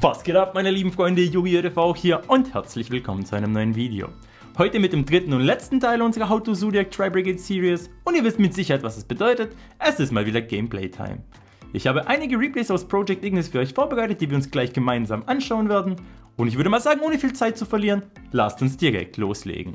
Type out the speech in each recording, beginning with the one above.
Was geht ab meine lieben Freunde, YugiRV hier und herzlich willkommen zu einem neuen Video. Heute mit dem dritten und letzten Teil unserer How to Zodiac Tri-Brigade Series und ihr wisst mit Sicherheit was es bedeutet, es ist mal wieder Gameplay Time. Ich habe einige Replays aus Project Ignis für euch vorbereitet, die wir uns gleich gemeinsam anschauen werden und ich würde mal sagen, ohne viel Zeit zu verlieren, lasst uns direkt loslegen.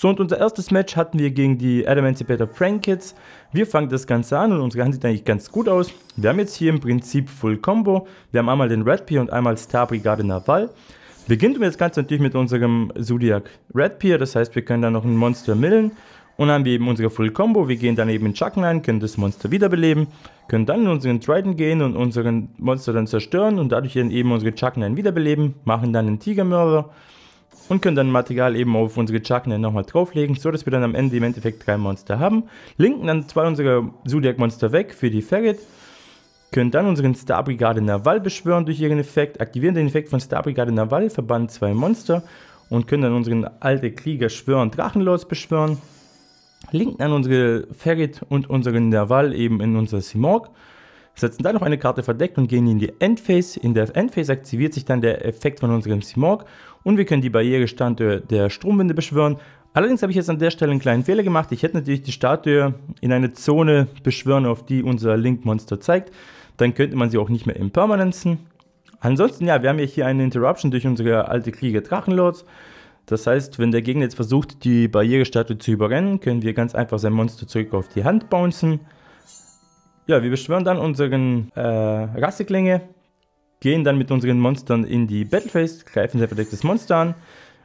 So, und unser erstes Match hatten wir gegen die Emancipator Prank Kids. Wir fangen das Ganze an und unsere Hand sieht eigentlich ganz gut aus. Wir haben jetzt hier im Prinzip Full Combo. Wir haben einmal den Red Peer und einmal Star Brigade Naval. Beginnt das Ganze natürlich mit unserem Zodiac Red Peer. das heißt, wir können dann noch ein Monster millen. Und dann haben wir eben unsere Full Combo. Wir gehen dann eben in Chucken ein, können das Monster wiederbeleben, können dann in unseren Trident gehen und unseren Monster dann zerstören und dadurch eben unsere Chucken ein wiederbeleben, machen dann einen Tigermörder und können dann Material eben auf unsere Chaknen nochmal drauflegen, so dass wir dann am Ende im Endeffekt drei Monster haben. Linken dann zwei unserer Zodiac-Monster weg für die Ferret, können dann unseren Star Brigade Naval beschwören durch ihren Effekt, aktivieren den Effekt von Star Brigade Naval, verbannen zwei Monster und können dann unseren alte Krieger schwören, Drachenlords beschwören. Linken dann unsere Ferret und unseren Naval eben in unser Simorg setzen dann noch eine Karte verdeckt und gehen in die Endphase. In der Endphase aktiviert sich dann der Effekt von unserem Simorg und wir können die Barriere Statue der Stromwinde beschwören. Allerdings habe ich jetzt an der Stelle einen kleinen Fehler gemacht. Ich hätte natürlich die Statue in eine Zone beschwören, auf die unser Link-Monster zeigt. Dann könnte man sie auch nicht mehr impermanenzen. Ansonsten, ja, wir haben ja hier eine Interruption durch unsere alte Krieger Drachenlords. Das heißt, wenn der Gegner jetzt versucht, die Barrierestatue zu überrennen, können wir ganz einfach sein Monster zurück auf die Hand bouncen. Ja, wir beschwören dann unseren äh, Rasseklinge, gehen dann mit unseren Monstern in die Battleface, greifen sehr verdecktes Monster an.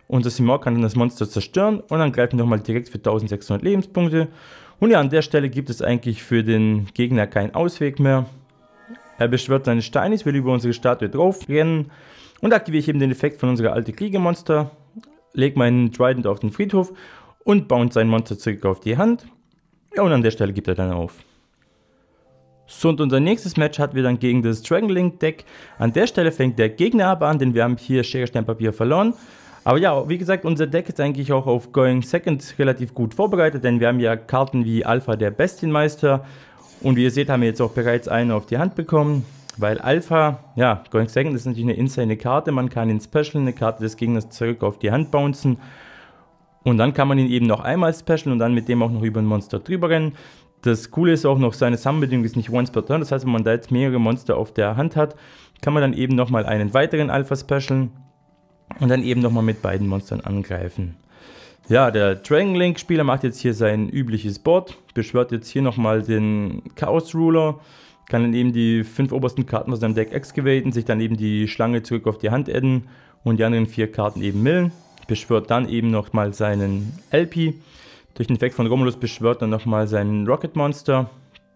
Unser Simor kann dann das Monster zerstören und dann greifen wir nochmal direkt für 1600 Lebenspunkte. Und ja, an der Stelle gibt es eigentlich für den Gegner keinen Ausweg mehr. Er beschwört seine Steinis, will über unsere Statue drauf rennen und aktiviere ich eben den Effekt von unserer alten Kriegermonster, lege meinen Trident auf den Friedhof und bounce sein Monster zurück auf die Hand. Ja, und an der Stelle gibt er dann auf. So, und unser nächstes Match hatten wir dann gegen das Dragon Link Deck. An der Stelle fängt der Gegner ab an, denn wir haben hier Schere, verloren. Aber ja, wie gesagt, unser Deck ist eigentlich auch auf Going Second relativ gut vorbereitet, denn wir haben ja Karten wie Alpha der Bestienmeister. Und wie ihr seht, haben wir jetzt auch bereits eine auf die Hand bekommen, weil Alpha, ja, Going Second ist natürlich eine insane Karte. Man kann in Special eine Karte des Gegners zurück auf die Hand bouncen. Und dann kann man ihn eben noch einmal specialen und dann mit dem auch noch über ein Monster drüber rennen. Das Coole ist auch noch, seine Summenbedingung ist nicht once per ne? turn. Das heißt, wenn man da jetzt mehrere Monster auf der Hand hat, kann man dann eben nochmal einen weiteren Alpha Special und dann eben nochmal mit beiden Monstern angreifen. Ja, der Dragon Link Spieler macht jetzt hier sein übliches Board, beschwört jetzt hier nochmal den Chaos Ruler, kann dann eben die fünf obersten Karten aus seinem Deck excavaten, sich dann eben die Schlange zurück auf die Hand adden und die anderen vier Karten eben millen, beschwört dann eben nochmal seinen LP, durch den Effekt von Romulus beschwört er nochmal seinen Rocket Monster.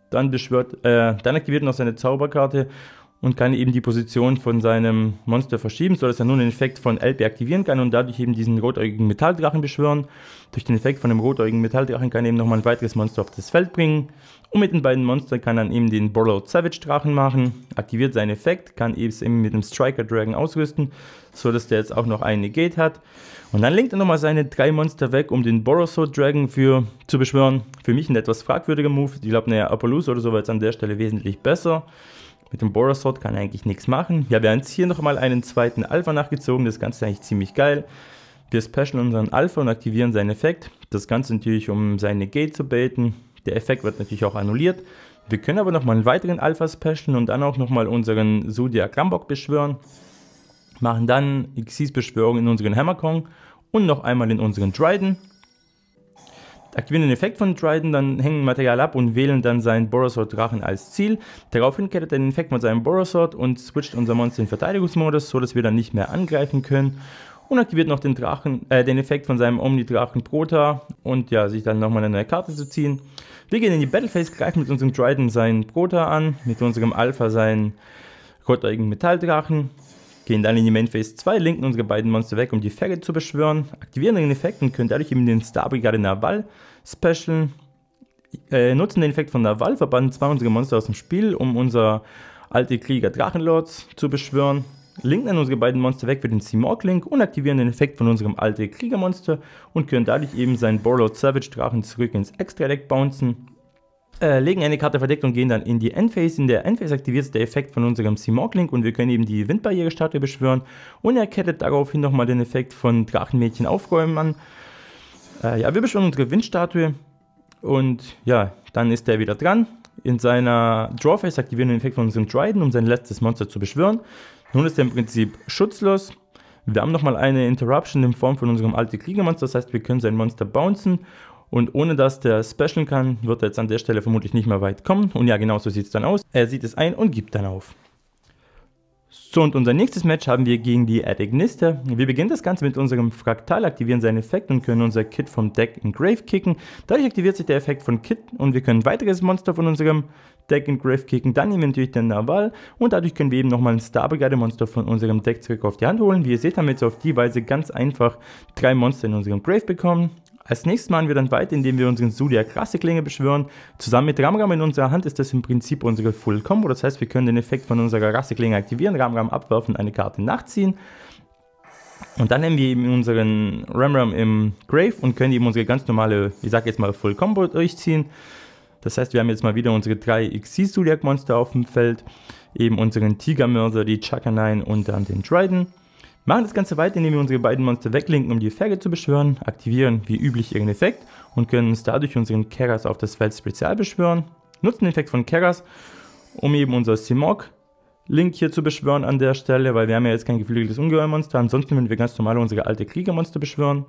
Dann beschwört, äh, dann aktiviert er noch seine Zauberkarte und kann eben die Position von seinem Monster verschieben, sodass er nun den Effekt von Elbe aktivieren kann und dadurch eben diesen rotäugigen Metalldrachen beschwören. Durch den Effekt von dem rotäugigen Metalldrachen kann er eben nochmal ein weiteres Monster auf das Feld bringen. Und mit den beiden Monstern kann er eben den Borrowed Savage Drachen machen, aktiviert seinen Effekt, kann eben mit dem Striker Dragon ausrüsten, sodass der jetzt auch noch eine Gate hat. Und dann legt er nochmal seine drei Monster weg, um den Borosword Dragon für, zu beschwören. Für mich ein etwas fragwürdiger Move. Ich glaube, naja, Apollos oder so war jetzt an der Stelle wesentlich besser. Mit dem Borosod kann er eigentlich nichts machen. Ja, wir haben jetzt hier nochmal einen zweiten Alpha nachgezogen. Das Ganze ist eigentlich ziemlich geil. Wir specialen unseren Alpha und aktivieren seinen Effekt. Das Ganze natürlich, um seine Gate zu baiten. Der Effekt wird natürlich auch annulliert. Wir können aber nochmal einen weiteren Alpha specialen und dann auch nochmal unseren Zodiac Rambok beschwören. Machen dann Xyz Beschwörung in unseren Hammerkong und noch einmal in unseren Dryden aktivieren den Effekt von Dryden, dann hängen Material ab und wählen dann seinen Borosort Drachen als Ziel. Daraufhin kettet er den Effekt von seinem Borosort und switcht unser Monster in Verteidigungsmodus, sodass wir dann nicht mehr angreifen können. Und aktiviert noch den, Drachen, äh, den Effekt von seinem Omni-Drachen Prota und ja, sich dann nochmal eine neue Karte zu ziehen. Wir gehen in die Battle Phase, greifen mit unserem Dryden seinen Prota an, mit unserem Alpha seinen roteigen Metalldrachen Gehen dann in die Main Phase 2, linken unsere beiden Monster weg, um die Ferry zu beschwören, aktivieren den Effekt und können dadurch eben den Star Brigade Naval Special äh, nutzen den Effekt von Naval, verbannen zwei unsere Monster aus dem Spiel, um unser alte Krieger Drachenlords zu beschwören. Linken unsere beiden Monster weg für den Seamorg-Link und aktivieren den Effekt von unserem alten Kriegermonster und können dadurch eben seinen Borlord Savage Drachen zurück ins Extra-Deck bouncen äh, legen eine Karte verdeckt und gehen dann in die Endphase. In der Endphase aktiviert sich der Effekt von unserem seamorg und wir können eben die Windbarriere-Statue beschwören. Und er kettet daraufhin nochmal den Effekt von Drachenmädchen aufräumen an. Äh, ja, wir beschwören unsere Windstatue und ja, dann ist er wieder dran. In seiner Drawphase aktivieren wir den Effekt von unserem Dryden, um sein letztes Monster zu beschwören. Nun ist er im Prinzip schutzlos. Wir haben nochmal eine Interruption in Form von unserem alten Kriegermonster, das heißt, wir können sein Monster bouncen und ohne dass der Special kann, wird er jetzt an der Stelle vermutlich nicht mehr weit kommen. Und ja, genau so sieht es dann aus. Er sieht es ein und gibt dann auf. So, und unser nächstes Match haben wir gegen die Adignista. Wir beginnen das Ganze mit unserem Fraktal, aktivieren seinen Effekt und können unser Kit vom Deck in Grave kicken. Dadurch aktiviert sich der Effekt von Kit und wir können ein weiteres Monster von unserem Deck in Grave kicken. Dann nehmen wir natürlich den Naval und dadurch können wir eben nochmal ein Star Brigade Monster von unserem Deck zurück auf die Hand holen. Wie ihr seht, haben wir jetzt auf die Weise ganz einfach drei Monster in unserem Grave bekommen. Als nächstes machen wir dann weiter, indem wir unseren Zodiac Rasseklinge beschwören. Zusammen mit Ramram in unserer Hand ist das im Prinzip unsere Full Combo. Das heißt, wir können den Effekt von unserer Rasseklinge aktivieren, Ramram abwerfen, eine Karte nachziehen. Und dann nehmen wir eben unseren Ramram im Grave und können eben unsere ganz normale, ich sag jetzt mal Full Combo durchziehen. Das heißt, wir haben jetzt mal wieder unsere drei XC Zodiac Monster auf dem Feld. Eben unseren Tigermörser, die Chakanine und dann den Dryden. Machen das Ganze weiter, indem wir unsere beiden Monster weglinken, um die Effekte zu beschwören, aktivieren wie üblich ihren Effekt und können uns dadurch unseren Keras auf das Feld Spezial beschwören, nutzen den Effekt von Keras, um eben unser Simok Link hier zu beschwören an der Stelle, weil wir haben ja jetzt kein geflügeltes Ungeheuermonster, ansonsten würden wir ganz normal unsere alte Kriegermonster beschwören.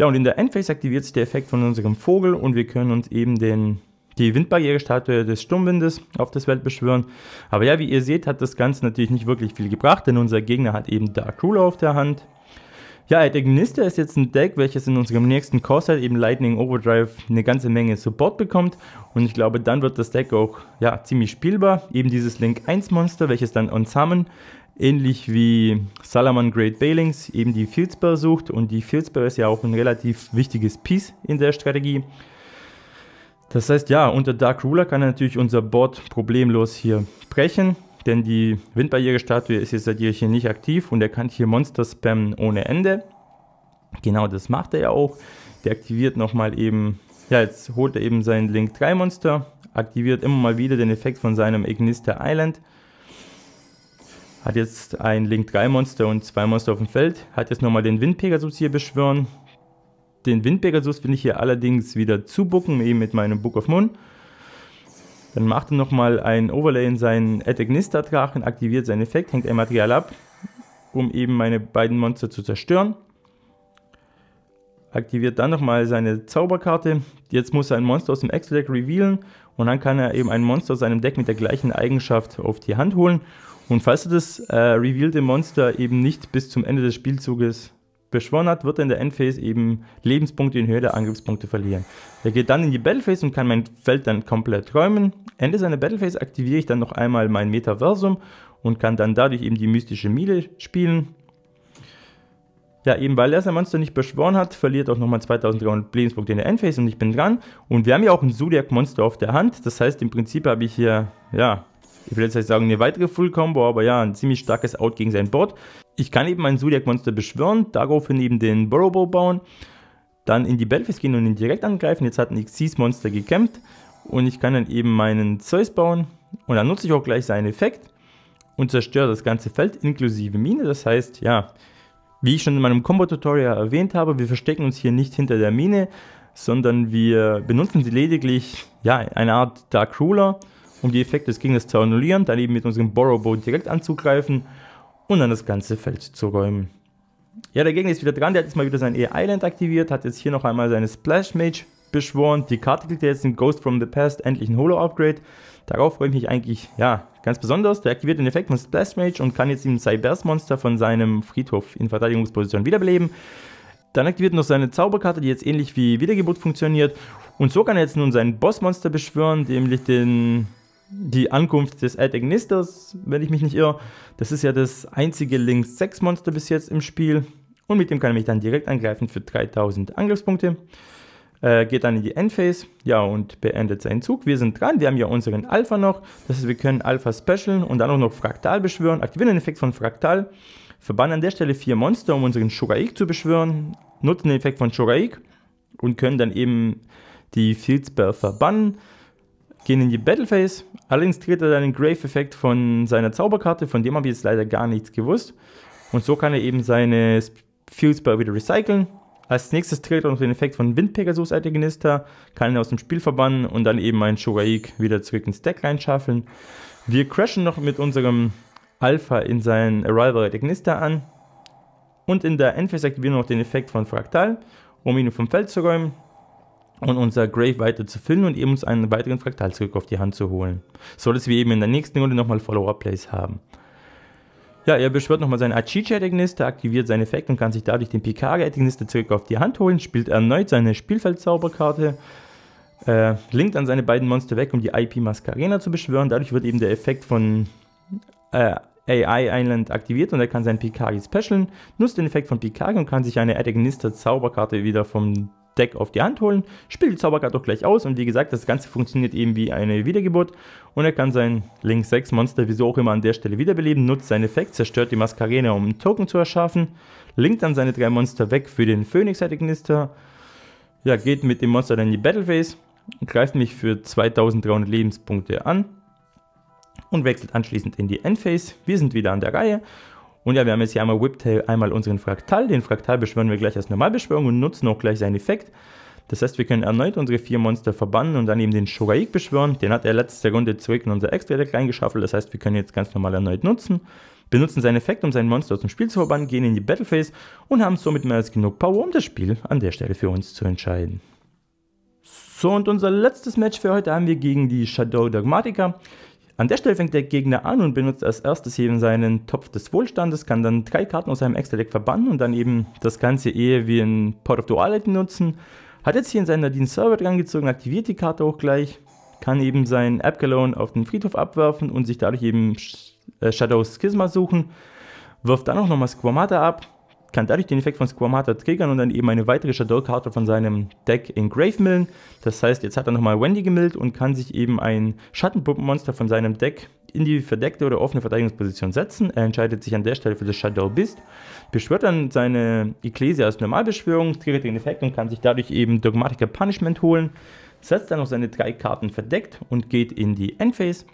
Ja, und in der Endphase aktiviert sich der Effekt von unserem Vogel und wir können uns eben den die Windbarriere-Statue des Sturmwindes auf das Weltbeschwören. Aber ja, wie ihr seht, hat das Ganze natürlich nicht wirklich viel gebracht, denn unser Gegner hat eben Dark Ruler auf der Hand. Ja, der Gnister ist jetzt ein Deck, welches in unserem nächsten Core-Set halt eben Lightning Overdrive eine ganze Menge Support bekommt und ich glaube, dann wird das Deck auch ja, ziemlich spielbar. Eben dieses Link 1 Monster, welches dann on Summon ähnlich wie Salaman Great Balings eben die Fieldspell sucht und die Fieldspell ist ja auch ein relativ wichtiges Piece in der Strategie. Das heißt, ja, unter Dark Ruler kann er natürlich unser Board problemlos hier brechen, denn die Windbarriere-Statue ist jetzt seit ihr hier nicht aktiv und er kann hier Monster spammen ohne Ende. Genau das macht er ja auch. Der aktiviert nochmal eben, ja, jetzt holt er eben seinen Link 3 Monster, aktiviert immer mal wieder den Effekt von seinem Ignister Island. Hat jetzt ein Link 3 Monster und zwei Monster auf dem Feld, hat jetzt nochmal den Wind Pegasus hier beschwören, den Windpegasus will ich hier allerdings wieder zubucken, eben mit meinem Book of Moon. Dann macht er nochmal ein Overlay in seinen Attack Nista drachen aktiviert seinen Effekt, hängt ein Material ab, um eben meine beiden Monster zu zerstören. Aktiviert dann nochmal seine Zauberkarte. Jetzt muss er ein Monster aus dem Extra-Deck revealen und dann kann er eben ein Monster aus seinem Deck mit der gleichen Eigenschaft auf die Hand holen. Und falls er das äh, revealte Monster eben nicht bis zum Ende des Spielzuges beschworen hat, wird er in der Endphase eben Lebenspunkte in Höhe der Angriffspunkte verlieren. Er geht dann in die Battlephase und kann mein Feld dann komplett räumen. Ende seiner Battlephase aktiviere ich dann noch einmal mein Metaversum und kann dann dadurch eben die mystische Miele spielen. Ja, eben weil er sein Monster nicht beschworen hat, verliert auch nochmal 2300 Lebenspunkte in der Endphase und ich bin dran. Und wir haben ja auch ein Zodiac-Monster auf der Hand. Das heißt, im Prinzip habe ich hier, ja, ich will jetzt nicht sagen eine weitere Full-Combo, aber ja, ein ziemlich starkes Out gegen sein Board. Ich kann eben mein Zodiac-Monster beschwören, daraufhin eben den Burrowbow bauen, dann in die Belfast gehen und ihn direkt angreifen. Jetzt hat ein Xyz-Monster gekämpft und ich kann dann eben meinen Zeus bauen und dann nutze ich auch gleich seinen Effekt und zerstöre das ganze Feld inklusive Mine. Das heißt, ja, wie ich schon in meinem Combo-Tutorial erwähnt habe, wir verstecken uns hier nicht hinter der Mine, sondern wir benutzen sie lediglich, ja, eine Art Dark Ruler, um die Effekte des Gegners zu annullieren, daneben mit unserem Borrow Boat direkt anzugreifen und dann das ganze Feld zu räumen. Ja, der Gegner ist wieder dran, der hat jetzt mal wieder sein E-Island aktiviert, hat jetzt hier noch einmal seine Splash Mage beschworen. Die Karte kriegt er jetzt in Ghost from the Past, endlich ein Holo-Upgrade. Darauf freue ich mich eigentlich, ja, ganz besonders. Der aktiviert den Effekt von Splash Mage und kann jetzt den Cybers-Monster von seinem Friedhof in Verteidigungsposition wiederbeleben. Dann aktiviert noch seine Zauberkarte, die jetzt ähnlich wie Wiedergeburt funktioniert. Und so kann er jetzt nun sein Bossmonster beschwören, nämlich den die Ankunft des Agnisters, wenn ich mich nicht irre. Das ist ja das einzige Links-6-Monster bis jetzt im Spiel. Und mit dem kann ich mich dann direkt angreifen für 3000 Angriffspunkte. Äh, geht dann in die Endphase, ja, und beendet seinen Zug. Wir sind dran, wir haben ja unseren Alpha noch. Das heißt, wir können Alpha specialen und dann auch noch Fraktal beschwören. Aktivieren den Effekt von Fraktal. Verbannen an der Stelle vier Monster, um unseren Shuraik zu beschwören. Nutzen den Effekt von Shuraik und können dann eben die Field verbannen gehen in die Battle Phase. Allerdings tritt er dann den Grave-Effekt von seiner Zauberkarte, von dem habe ich jetzt leider gar nichts gewusst. Und so kann er eben seine Fuel Spell wieder recyceln. Als nächstes tritt er noch den Effekt von Wind Pegasus Altagonista, kann ihn aus dem Spiel verbannen und dann eben meinen Shogaik wieder zurück ins Deck reinschaffeln. Wir crashen noch mit unserem Alpha in seinen Arrival Altagonista an. Und in der Endphase aktivieren wir noch den Effekt von Fraktal, um ihn vom Feld zu räumen und unser Grave weiter zu füllen und eben uns einen weiteren Fraktalzirkel auf die Hand zu holen. So dass wir eben in der nächsten Runde nochmal Follower-Plays haben. Ja, er beschwört nochmal seinen Achicha-Regniste, aktiviert seinen Effekt und kann sich dadurch den Picard-Regniste zurück auf die Hand holen, spielt erneut seine Spielfeldzauberkarte, äh, linkt an seine beiden Monster weg, um die IP Mascarena zu beschwören. Dadurch wird eben der Effekt von äh, AI Island aktiviert und er kann seinen Picari specialen, nutzt den Effekt von Picari und kann sich eine Agnista Zauberkarte wieder vom Deck auf die Hand holen, spielt die Zauberkarte auch gleich aus und wie gesagt, das Ganze funktioniert eben wie eine Wiedergeburt und er kann sein Link 6 Monster, wieso auch immer, an der Stelle wiederbeleben, nutzt seinen Effekt, zerstört die Mascarena, um einen Token zu erschaffen, linkt dann seine drei Monster weg für den Phönix-Heiligenlister, ja, geht mit dem Monster dann in die Battle Phase, greift mich für 2300 Lebenspunkte an und wechselt anschließend in die Endphase. Wir sind wieder an der Reihe und ja, wir haben jetzt hier einmal Whiptail, einmal unseren Fraktal. Den Fraktal beschwören wir gleich als Normalbeschwörung und nutzen auch gleich seinen Effekt. Das heißt, wir können erneut unsere vier Monster verbannen und dann eben den Shogaik beschwören. Den hat er letzte Runde zurück in unser Extra-Deck reingeschaffelt. Das heißt, wir können jetzt ganz normal erneut nutzen. Benutzen seinen Effekt, um seinen Monster aus dem Spiel zu verbannen, gehen in die Battle Phase und haben somit mehr als genug Power, um das Spiel an der Stelle für uns zu entscheiden. So, und unser letztes Match für heute haben wir gegen die Shadow Dogmatica. An der Stelle fängt der Gegner an und benutzt als erstes eben seinen Topf des Wohlstandes, kann dann drei Karten aus seinem Extra-Deck verbannen und dann eben das Ganze eher wie ein Port of Duality nutzen. Hat jetzt hier in seinen Nadine Server rangezogen, aktiviert die Karte auch gleich, kann eben seinen Abgalone auf den Friedhof abwerfen und sich dadurch eben äh, Shadows Schisma suchen, wirft dann auch nochmal Squamata ab kann dadurch den Effekt von Squamata triggern und dann eben eine weitere Shadow-Karte von seinem Deck in Grave millen. Das heißt, jetzt hat er nochmal Wendy gemillt und kann sich eben ein Schattenpuppenmonster von seinem Deck in die verdeckte oder offene Verteidigungsposition setzen. Er entscheidet sich an der Stelle für das Shadow Beast, beschwört dann seine Ecclesia als Normalbeschwörung, triggert den Effekt und kann sich dadurch eben Dogmatiker Punishment holen, setzt dann noch seine drei Karten verdeckt und geht in die Endphase.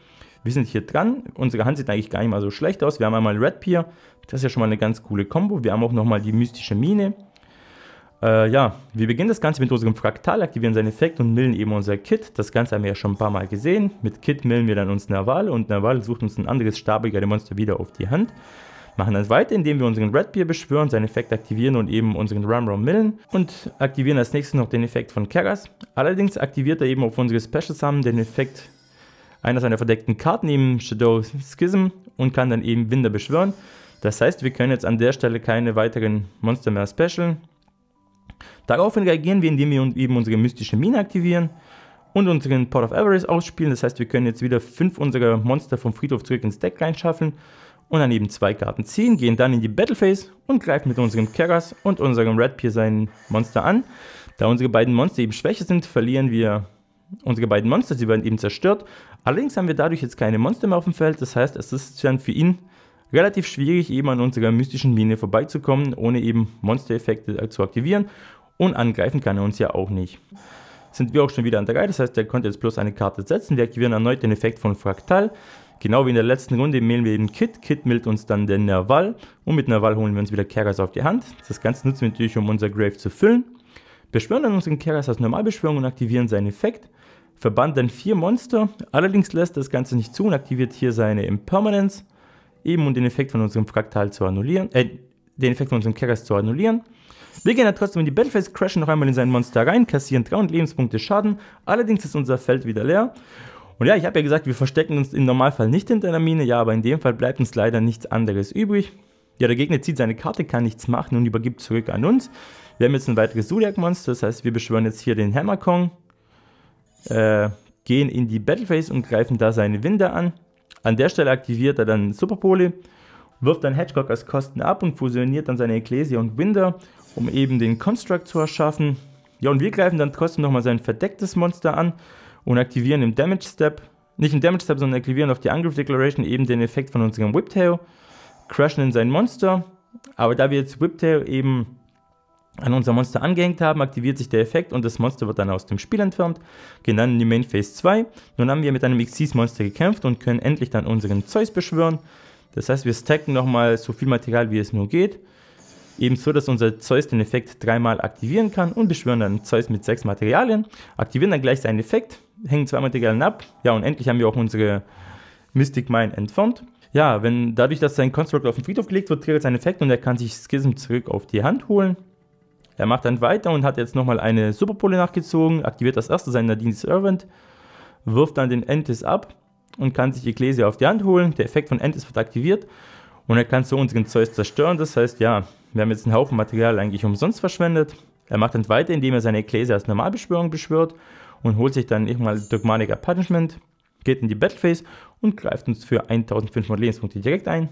Wir sind hier dran. Unsere Hand sieht eigentlich gar nicht mal so schlecht aus. Wir haben einmal Red Pier. Das ist ja schon mal eine ganz coole Combo. Wir haben auch nochmal die mystische Mine. Äh, ja, wir beginnen das Ganze mit unserem Fraktal, aktivieren seinen Effekt und millen eben unser Kit. Das Ganze haben wir ja schon ein paar Mal gesehen. Mit Kit millen wir dann uns Nawal und Nawal sucht uns ein anderes stabigere Monster wieder auf die Hand. Machen dann weiter, indem wir unseren Red Beer beschwören, seinen Effekt aktivieren und eben unseren Rumroom millen. Und aktivieren als nächstes noch den Effekt von Keras. Allerdings aktiviert er eben auf unsere Special Summon den Effekt einer seiner verdeckten Karten, eben Shadow Schism, und kann dann eben Winder beschwören. Das heißt, wir können jetzt an der Stelle keine weiteren Monster mehr specialen. Daraufhin reagieren wir, indem wir eben unsere mystische Mine aktivieren und unseren Port of Everest ausspielen. Das heißt, wir können jetzt wieder fünf unserer Monster vom Friedhof zurück ins Deck reinschaffen und dann eben zwei Karten ziehen, gehen dann in die Battle Phase und greifen mit unserem Keras und unserem Red Pier sein Monster an. Da unsere beiden Monster eben schwächer sind, verlieren wir unsere beiden Monster, sie werden eben zerstört, Allerdings haben wir dadurch jetzt keine Monster mehr auf dem Feld, das heißt es ist dann für ihn relativ schwierig eben an unserer mystischen Mine vorbeizukommen, ohne eben Monster-Effekte äh, zu aktivieren und angreifen kann er uns ja auch nicht. Sind wir auch schon wieder an der Reihe, das heißt er konnte jetzt bloß eine Karte setzen, wir aktivieren erneut den Effekt von Fraktal, Genau wie in der letzten Runde mailen wir eben Kit, Kit mailt uns dann den Nerval und mit Nerval holen wir uns wieder Keras auf die Hand. Das Ganze nutzen wir natürlich, um unser Grave zu füllen. Beschwören dann unseren Keras als Normalbeschwörung und aktivieren seinen Effekt verbannt dann vier Monster, allerdings lässt das Ganze nicht zu und aktiviert hier seine Impermanence, eben um den Effekt von unserem Fraktal zu annullieren, äh, den Effekt von unserem Keras zu annullieren. Wir gehen dann trotzdem in die Battleface, crashen noch einmal in sein Monster rein, kassieren 300 Lebenspunkte Schaden, allerdings ist unser Feld wieder leer. Und ja, ich habe ja gesagt, wir verstecken uns im Normalfall nicht hinter einer Mine, ja, aber in dem Fall bleibt uns leider nichts anderes übrig. Ja, der Gegner zieht seine Karte, kann nichts machen und übergibt zurück an uns. Wir haben jetzt ein weiteres Zodiac-Monster, das heißt, wir beschwören jetzt hier den Hammer Kong. Äh, gehen in die Battleface und greifen da seine Winde an. An der Stelle aktiviert er dann Superpole, wirft dann Hedgehog als Kosten ab und fusioniert dann seine Ecclesia und Winder, um eben den Construct zu erschaffen. Ja, und wir greifen dann trotzdem nochmal sein verdecktes Monster an und aktivieren im Damage Step, nicht im Damage Step, sondern aktivieren auf die Angriff Declaration eben den Effekt von unserem Whiptail, crashen in sein Monster. Aber da wir jetzt Whiptail eben an unser Monster angehängt haben, aktiviert sich der Effekt und das Monster wird dann aus dem Spiel entfernt, gehen dann in die Main Phase 2. Nun haben wir mit einem Xyz Monster gekämpft und können endlich dann unseren Zeus beschwören. Das heißt, wir stacken nochmal so viel Material, wie es nur geht. Ebenso, dass unser Zeus den Effekt dreimal aktivieren kann und beschwören dann Zeus mit sechs Materialien, aktivieren dann gleich seinen Effekt, hängen zwei Materialien ab. Ja, und endlich haben wir auch unsere Mystic Mine entfernt. Ja, wenn dadurch, dass sein Construct auf den Friedhof gelegt wird, triggert sein Effekt und er kann sich Schism zurück auf die Hand holen. Er macht dann weiter und hat jetzt nochmal eine Superpole nachgezogen, aktiviert das erste seiner Nadine Servant, wirft dann den Entis ab und kann sich Ecclesia auf die Hand holen. Der Effekt von Entis wird aktiviert und er kann so unseren Zeus zerstören. Das heißt, ja, wir haben jetzt einen Haufen Material eigentlich umsonst verschwendet. Er macht dann weiter, indem er seine Ecclesia als Normalbeschwörung beschwört und holt sich dann irgendwann Dogmatic Punishment, geht in die Battlephase und greift uns für 1500 Lebenspunkte direkt ein.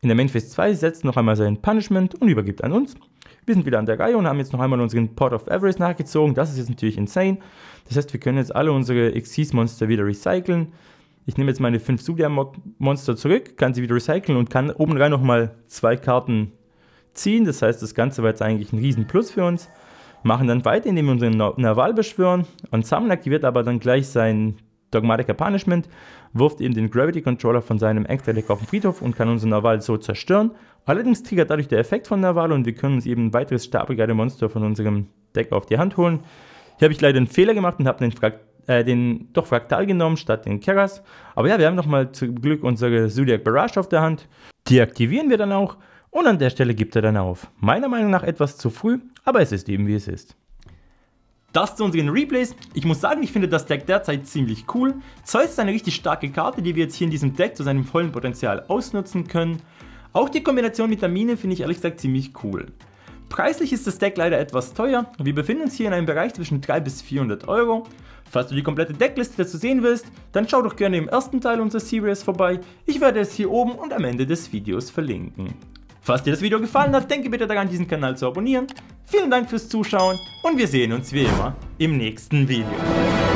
In der Main Phase 2 setzt noch einmal sein Punishment und übergibt an uns. Wir sind wieder an der Reihe und haben jetzt noch einmal unseren Pot of Everest nachgezogen. Das ist jetzt natürlich insane. Das heißt, wir können jetzt alle unsere Xyz-Monster wieder recyceln. Ich nehme jetzt meine 5 Sudia-Monster zurück, kann sie wieder recyceln und kann obendrein nochmal zwei Karten ziehen. Das heißt, das Ganze war jetzt eigentlich ein riesen Plus für uns. Machen dann weiter, indem wir unseren Naval beschwören. Und Samnak wird aber dann gleich seinen Dogmatica Punishment wirft eben den Gravity Controller von seinem Extra-Deck auf den Friedhof und kann unseren Nawal so zerstören. Allerdings triggert dadurch der Effekt von Nawal und wir können uns eben ein weiteres Stahlbrigade-Monster von unserem Deck auf die Hand holen. Hier habe ich leider einen Fehler gemacht und habe den, Frakt äh, den doch Fraktal genommen statt den Keras. Aber ja, wir haben nochmal zum Glück unsere Zodiac Barrage auf der Hand. Die aktivieren wir dann auch und an der Stelle gibt er dann auf. Meiner Meinung nach etwas zu früh, aber es ist eben wie es ist. Das zu unseren Replays. Ich muss sagen, ich finde das Deck derzeit ziemlich cool. Zeus ist eine richtig starke Karte, die wir jetzt hier in diesem Deck zu seinem vollen Potenzial ausnutzen können. Auch die Kombination mit der Mine finde ich ehrlich gesagt ziemlich cool. Preislich ist das Deck leider etwas teuer. Wir befinden uns hier in einem Bereich zwischen 300 bis 400 Euro. Falls du die komplette Deckliste dazu sehen willst, dann schau doch gerne im ersten Teil unserer Series vorbei. Ich werde es hier oben und am Ende des Videos verlinken. Falls dir das Video gefallen hat, denke bitte daran, diesen Kanal zu abonnieren. Vielen Dank fürs Zuschauen und wir sehen uns wie immer im nächsten Video.